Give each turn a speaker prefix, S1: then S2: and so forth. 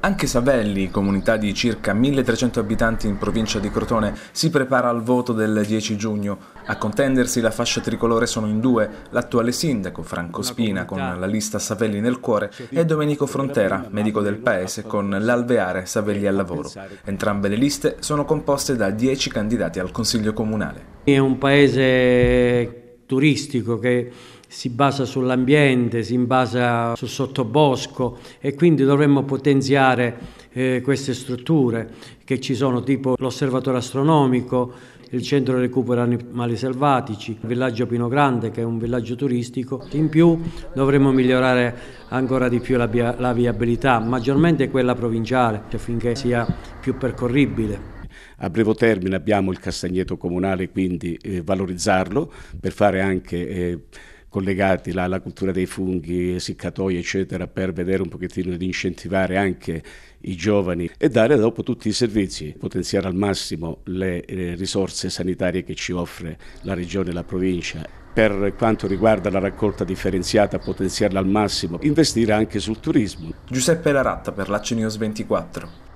S1: Anche Savelli, comunità di circa 1300 abitanti in provincia di Crotone, si prepara al voto del 10 giugno. A contendersi la fascia tricolore sono in due, l'attuale sindaco Franco Spina con la lista Savelli nel cuore cioè, e Domenico Frontera, medico del paese, con l'alveare Savelli al lavoro. Entrambe le liste sono composte da 10 candidati al Consiglio Comunale.
S2: È un paese turistico che si basa sull'ambiente, si basa sul sottobosco e quindi dovremmo potenziare eh, queste strutture che ci sono tipo l'osservatorio astronomico, il centro di recupero animali selvatici, il villaggio Pino Grande che è un villaggio turistico. In più dovremmo migliorare ancora di più la, la viabilità, maggiormente quella provinciale cioè affinché sia più percorribile.
S3: A breve termine abbiamo il castagneto comunale, quindi eh, valorizzarlo per fare anche... Eh, collegati alla cultura dei funghi, siccatoie, eccetera, per vedere un pochettino di incentivare anche i giovani e dare dopo tutti i servizi, potenziare al massimo le eh, risorse sanitarie che ci offre la regione e la provincia. Per quanto riguarda la raccolta differenziata, potenziarla al massimo, investire anche sul turismo. Giuseppe Laratta per la 24.